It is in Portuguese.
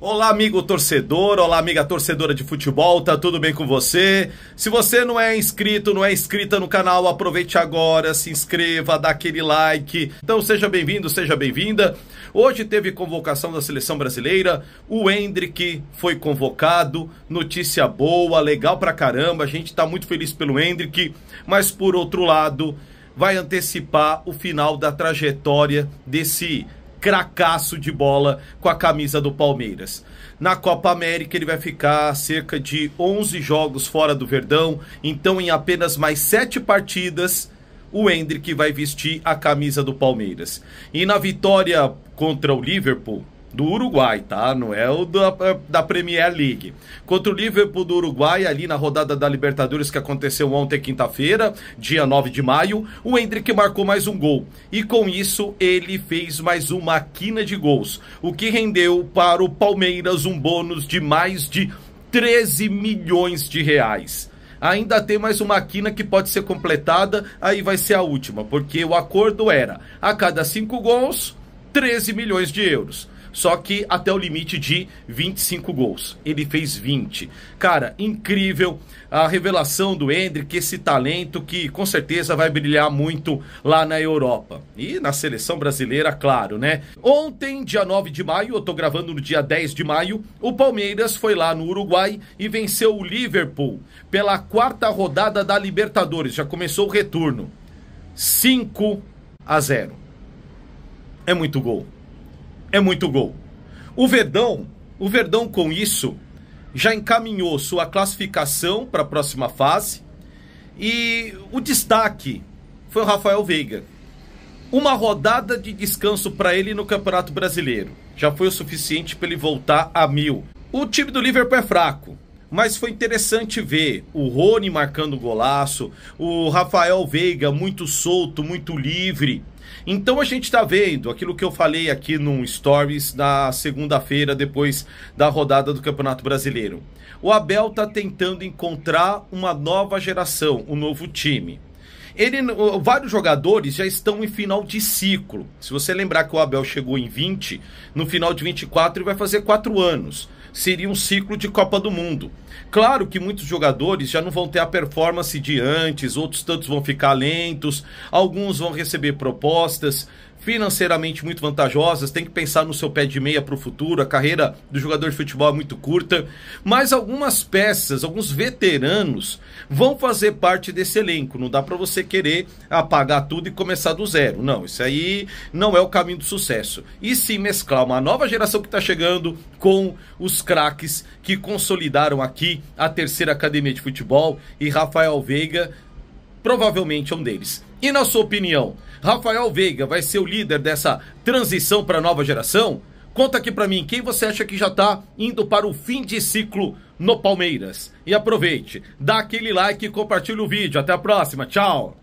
Olá, amigo torcedor, olá, amiga torcedora de futebol, tá tudo bem com você? Se você não é inscrito, não é inscrita no canal, aproveite agora, se inscreva, dá aquele like. Então seja bem-vindo, seja bem-vinda. Hoje teve convocação da seleção brasileira, o Hendrick foi convocado, notícia boa, legal pra caramba, a gente tá muito feliz pelo Hendrick, mas por outro lado, vai antecipar o final da trajetória desse cracaço de bola com a camisa do Palmeiras. Na Copa América ele vai ficar cerca de 11 jogos fora do Verdão, então em apenas mais 7 partidas o Hendrick vai vestir a camisa do Palmeiras. E na vitória contra o Liverpool, do Uruguai, tá? Não é o da, é, da Premier League. Contra o Liverpool do Uruguai, ali na rodada da Libertadores que aconteceu ontem, quinta-feira, dia 9 de maio, o Hendrick marcou mais um gol. E com isso, ele fez mais uma quina de gols, o que rendeu para o Palmeiras um bônus de mais de 13 milhões de reais ainda tem mais uma quina que pode ser completada, aí vai ser a última, porque o acordo era a cada cinco gols, 13 milhões de euros só que até o limite de 25 gols. Ele fez 20. Cara, incrível a revelação do Hendrick, esse talento que com certeza vai brilhar muito lá na Europa. E na seleção brasileira, claro, né? Ontem, dia 9 de maio, eu tô gravando no dia 10 de maio, o Palmeiras foi lá no Uruguai e venceu o Liverpool pela quarta rodada da Libertadores. Já começou o retorno. 5 a 0. É muito gol é muito gol. O Verdão, o Verdão com isso já encaminhou sua classificação para a próxima fase e o destaque foi o Rafael Veiga. Uma rodada de descanso para ele no Campeonato Brasileiro já foi o suficiente para ele voltar a mil. O time do Liverpool é fraco, mas foi interessante ver o Rony marcando golaço, o Rafael Veiga muito solto, muito livre. Então a gente está vendo aquilo que eu falei aqui no Stories na segunda-feira, depois da rodada do Campeonato Brasileiro. O Abel está tentando encontrar uma nova geração, um novo time ele, vários jogadores já estão em final de ciclo. Se você lembrar que o Abel chegou em 20, no final de 24 ele vai fazer 4 anos. Seria um ciclo de Copa do Mundo. Claro que muitos jogadores já não vão ter a performance de antes, outros tantos vão ficar lentos, alguns vão receber propostas, financeiramente muito vantajosas, tem que pensar no seu pé de meia para o futuro, a carreira do jogador de futebol é muito curta, mas algumas peças, alguns veteranos vão fazer parte desse elenco, não dá para você querer apagar tudo e começar do zero, não, isso aí não é o caminho do sucesso, e sim mesclar uma nova geração que está chegando com os craques que consolidaram aqui a terceira academia de futebol e Rafael Veiga provavelmente é um deles. E na sua opinião, Rafael Veiga vai ser o líder dessa transição para a nova geração? Conta aqui para mim, quem você acha que já tá indo para o fim de ciclo no Palmeiras? E aproveite, dá aquele like e compartilha o vídeo. Até a próxima, tchau!